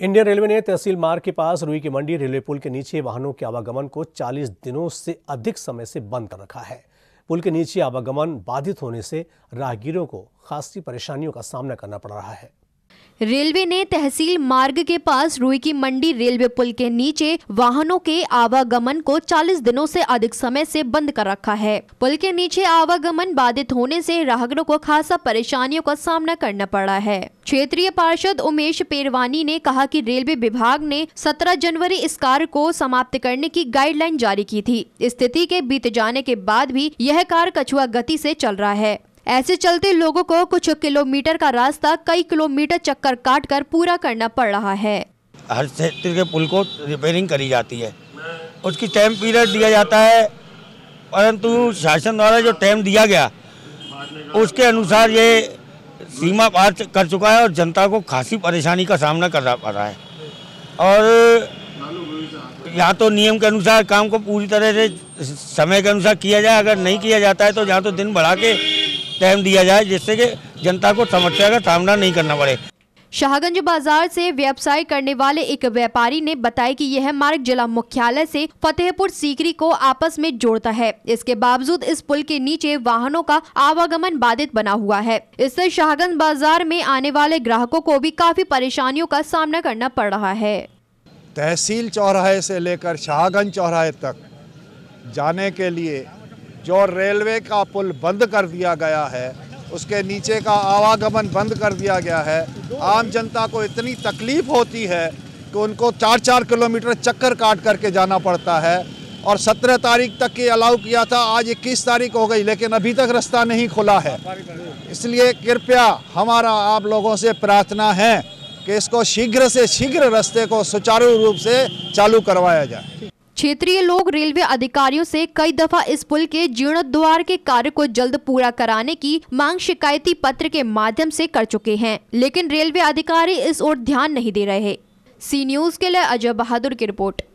Indian railway ने तहसील मार्ग के पास रुई की मंडी रेलवे पुल के नीचे वाहनों के आवागमन को 40 दिनों से अधिक समय से बंद कर रखा है पुल के नीचे आवागमन बाधित होने से राहगीरों को खासी परेशानियों का सामना करना पड़ रहा है रेलवे ने तहसील मार्ग के पास रुई की मंडी रेलवे पुल के नीचे वाहनों के आवागमन को 40 दिनों से अधिक समय से बंद कर रखा है पुल के नीचे आवागमन बाधित होने से राहगरों को खासा परेशानियों का सामना करना पड़ा है क्षेत्रीय पार्षद उमेश पेरवानी ने कहा कि रेलवे विभाग ने 17 जनवरी इस कार्य को समाप्त करने की गाइडलाइन जारी की थी स्थिति के बीत जाने के बाद भी यह कार कछुआ गति ऐसी चल रहा है ऐसे चलते लोगों को कुछ किलोमीटर का रास्ता कई किलोमीटर चक्कर काट कर पूरा करना पड़ रहा है हर क्षेत्र के पुल को रिपेयरिंग करी जाती है उसकी टाइम पीरियड दिया जाता है परंतु शासन द्वारा जो टाइम दिया गया उसके अनुसार ये सीमा पार कर चुका है और जनता को खासी परेशानी का सामना करना पड़ रहा है और या तो नियम के अनुसार काम को पूरी तरह से समय के अनुसार किया जाए अगर नहीं किया जाता है तो या तो दिन बढ़ा के टाइम दिया जाए जिससे कि जनता को समस्या का सामना नहीं करना पड़े शाहगंज बाजार से व्यवसाय करने वाले एक व्यापारी ने बताया कि यह मार्ग जिला मुख्यालय से फतेहपुर सीकरी को आपस में जोड़ता है इसके बावजूद इस पुल के नीचे वाहनों का आवागमन बाधित बना हुआ है इससे शाहगंज बाजार में आने वाले ग्राहकों को भी काफी परेशानियों का सामना करना पड़ रहा है तहसील चौराहे से लेकर शाहगंज चौराहे तक जाने के लिए जो रेलवे का पुल बंद कर दिया गया है उसके नीचे का आवागमन बंद कर दिया गया है आम जनता को इतनी तकलीफ होती है कि उनको चार चार किलोमीटर चक्कर काट करके जाना पड़ता है और 17 तारीख तक की अलाउ किया था आज 21 तारीख हो गई लेकिन अभी तक रास्ता नहीं खुला है इसलिए कृपया हमारा आप लोगों से प्रार्थना है कि इसको शीघ्र से शीघ्र रास्ते को सुचारू रूप से चालू करवाया जाए क्षेत्रीय लोग रेलवे अधिकारियों से कई दफा इस पुल के जीर्णोद्वार के कार्य को जल्द पूरा कराने की मांग शिकायती पत्र के माध्यम से कर चुके हैं लेकिन रेलवे अधिकारी इस ओर ध्यान नहीं दे रहे सी न्यूज के लिए अजय बहादुर की रिपोर्ट